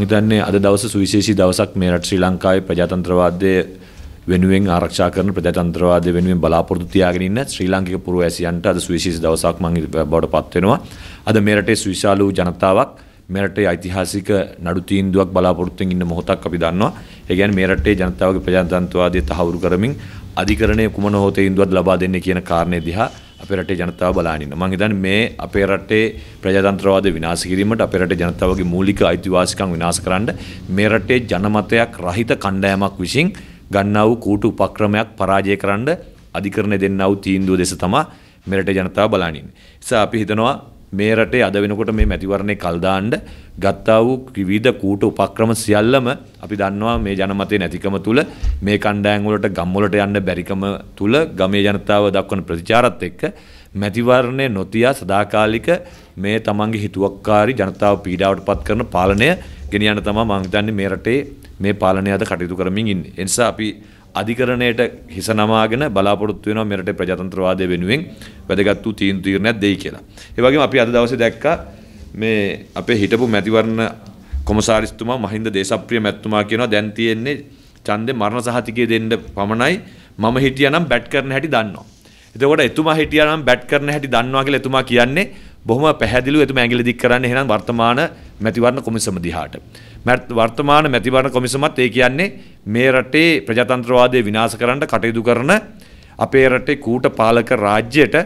මහිතන්නේ අද දවස සුවිශේෂී දවසක් මේ රට ශ්‍රී ලංකාවේ ප්‍රජාතන්ත්‍රවාදය වෙනුවෙන් ආරක්ෂා කරන ප්‍රජාතන්ත්‍රවාදය වෙනුවෙන් බලාපොරොත්තු තියාගෙන ඉන්න ශ්‍රී ලාංකික පුරවැසියන්ට අද සුවිශේෂී දවසක් මම බවට පත් වෙනවා. අද මේ රටේ සුවිශාලූ ජනතාවක් මේ රටේ ඓතිහාසික නඩු තීන්දුවක් බලාපොරොත්තුෙන් ඉන්න මොහොතක් අපි දන්නවා. ඒ කියන්නේ මේ රටේ ජනතාවගේ ප්‍රජාතන්ත්‍රවාදය තහවුරු කරමින් අධිකරණය කුමන හෝ තීන්දුවක් ලබා දෙන්නේ කියන කාරණේ දිහා අපේ රටේ ජනතාව බලානින්න මං හිතන්නේ මේ අපේ රටේ ප්‍රජාතන්ත්‍රවාද විනාශ කිරීමට අපේ රටේ ජනතාවගේ මූලික අයිතිවාසිකම් විනාශ කරන්න මේ රටේ ජනමතයක් රහිත කණ්ඩායමක් විසින් ගන්නා වූ කූටු උපක්‍රමයක් පරාජය කරන්න අධිකරණය දෙන්නා වූ තීන්දුව දෙස තමයි මෙරට ජනතාව බලානින්. නිසා අපි හිතනවා මේ රටේ අද වෙනකොට මේ මැතිවරණේ කල්දාන්ඩ ගත්තා වූ විවිධ කූට උපක්‍රම සියල්ලම අපි දන්නවා මේ ජනමතය නැතිකම තුළ මේ කණ්ඩෑන්වලට ගම්වලට යන්න බැරිකම තුළ ගමේ ජනතාව දක්වන ප්‍රතිචාරත් එක්ක මැතිවරණය නොතියා සදාකාලික මේ තමන්ගේ හිතුවක්කාරි ජනතාව පීඩාවට පත් කරන පාලනය ගෙනියන්න තමා මංහිතන්නේ මේ රටේ මේ පාලනය අද කටයුතු කරමින් ඉන්න. එනිසා අපි අධිකරණයට හිස නමාගෙන බලාපොරොත්තු වෙනවා මෙරට ප්‍රජාතන්ත්‍රවාදය වෙනුවෙන් වැදගත් වූ තීන්දුව තීරණයක් දෙයි කියලා. ඒ වගේම අපි අද දවසේ දැක්කා මේ අපේ හිටපු මැතිවරණ කොමසාරිස්තුමා මහින්ද දේශප්‍රිය මැතිතුමා කියනවා දැන් තියෙන්නේ ඡන්දේ මරණ සහතිකය දෙන්න පමණයි මම හිටියානම් බැට් කරන හැටි දන්නවා. එතකොට එතුමා හිටියානම් බැට් කරන හැටි දන්නවා කියලා එතුමා කියන්නේ බොහොම පැහැදිලිව එතුමා ඇඟිලි දික් කරන්නේ එහෙනම් වර්තමාන මැතිවරණ කොමිසම දිහාට. වර්තමාන මැතිවරණ කොමිසමත් ඒ කියන්නේ මේ රටේ ප්‍රජාතන්ත්‍රවාදය විනාශ කරන්න කටයුතු කරන අපේ රටේ කූට පාලක රාජ්‍යයට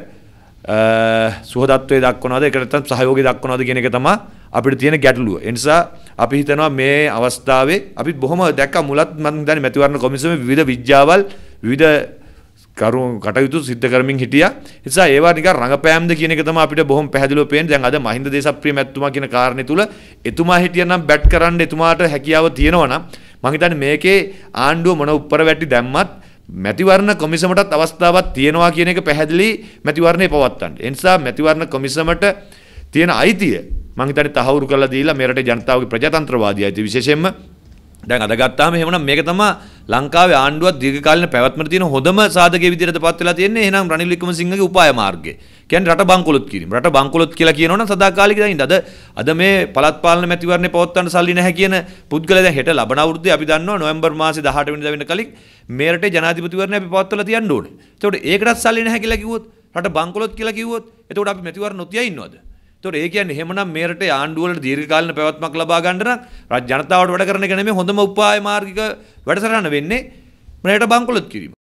සුහදත්වය දක්වනවාද ඒකට නැත්නම් සහයෝගය දක්වනවාද කියන එක තමයි අපිට තියෙන ගැටලුව. ඒ නිසා අපි හිතනවා මේ අවස්ථාවේ අපි බොහොම දැක්ක මුලත් මම දන්නේ මැතිවරණ කොමිසමේ විවිධ විද්‍යාවල් විවිධ කරුණු කටයුතු සිද්ධ කරමින් හිටියා. ඒ නිසා ඒවා නිකන් රඟපෑම්ද කියන එක තමයි අපිට බොහොම පැහැදිලිව පේන්නේ. දැන් අද මහින්ද දේශප්‍රිය මැතිතුමා කියන කාරණේ තුල එතුමා හිටියනම් බැට් කරන්න එතුමාට හැකියාව තියෙනවා නම් මම හිතන්නේ මේකේ ආණ්ඩුව මොන උඩර වැටි දැම්මත් මැතිවරණ කොමිසමටත් අවස්ථාවක් තියෙනවා කියන එක පැහැදිලි මැතිවරණේ පවත්තන්න. ඒ නිසා මැතිවරණ කොමිසමට තියෙන අයිතිය මම හිතන්නේ තහවුරු කරලා දීලා මෙරට ජනතාවගේ ප්‍රජාතන්ත්‍රවාදී අයිතිය විශේෂයෙන්ම දැන් අද ගත්තාම එහෙමනම් මේක තමයි ලංකාවේ ආණ්ඩුවත් දීර්ඝකාලීන පැවැත්මට තියෙන හොඳම සාධකයේ විදිහට පත් වෙලා තියෙන්නේ එහෙනම් රනිල් වික්‍රමසිංහගේ උපාය මාර්ගය. කියන්නේ රට බංකොලොත් කිරීම. රට බංකොලොත් කියලා කියනවනම් සදාකාලික දැන් අද අද මේ පළාත් පාලන මැතිවරණේ පවත්වන්න සල්ලි නැහැ කියන පුද්ගලයා දැන් හෙට ලබන අවුරුද්දේ අපි දන්නවා නොවැම්බර් මාසේ 18 වෙනිදා වෙන කලින් මේ රටේ ජනාධිපතිවරණය අපි පවත්වලා තියන්න ඕනේ. ඒතකොට ඒකටත් සල්ලි නැහැ කියලා කිව්වොත් රට බංකොලොත් කියලා කිව්වොත් එතකොට අපි මැතිවරණ නොතියා ඉන්නවද? තොර ඒ කියන්නේ එහෙමනම් මේ රටේ ආණ්ඩුව වල දීර්ඝකාලීන පැවැත්මක් ලබා ගන්න නම් ජනතාවට වැඩ කරන එක නෙමෙයි හොඳම උපාය මාර්ගික වැඩසටහන වෙන්නේ රටට බංකොලොත් කිරීම.